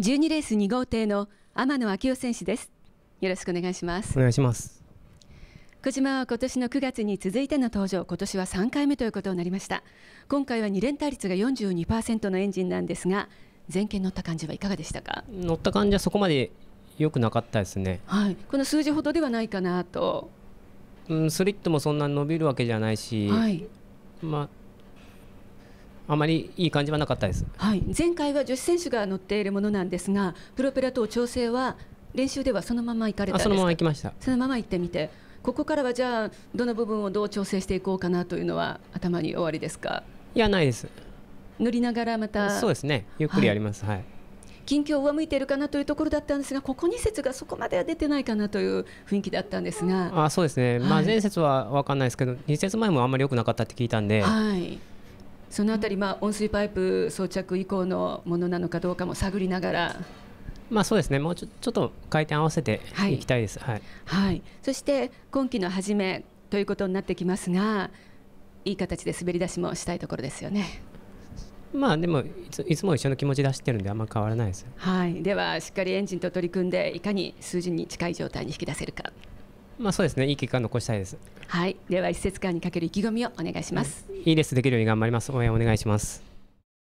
12レース2号艇の天野昭夫選手ですよろしくお願いしますお願いします小島は今年の9月に続いての登場今年は3回目ということになりました今回は2連単率が42%のエンジンなんですが前見乗った感じはいかがでしたか乗った感じはそこまで良くなかったですねはいこの数字ほどではないかなとうんスリットもそんな伸びるわけじゃないし、はい、まああまりいい感じはなかったです、はい、前回は女子選手が乗っているものなんですがプロペラ等調整は練習ではそのまま行かれたんですかそのまま行きましたそのまま行ってみてここからはじゃあどの部分をどう調整していこうかなというのは頭におありですかいやないです乗りながらまたそうですねゆっくりやります、はい、はい、近況を上向いているかなというところだったんですがここ2節がそこまでは出てないかなという雰囲気だったんですがあそうですね、はい、まあ前節は分かんないですけど2節前もあんまり良くなかったって聞いたんで、はい、その辺り、まあ、温水パイプ装着以降のものなのかどうかも探りながら。まあそうですねもうちょちょっと回転合わせていきたいです。はい、はいはい、そして今期の初めということになってきますがいい形で滑り出しもしたいところですよね。まあでもいついつも一緒の気持ち出してるんであんま変わらないです。はい、ではしっかりエンジンと取り組んでいかに数字に近い状態に引き出せるか。まあそうですね、いい結果残したいです。はい、では一節間にかける意気込みをお願いします。いいです、できるように頑張ります。応援お願いします。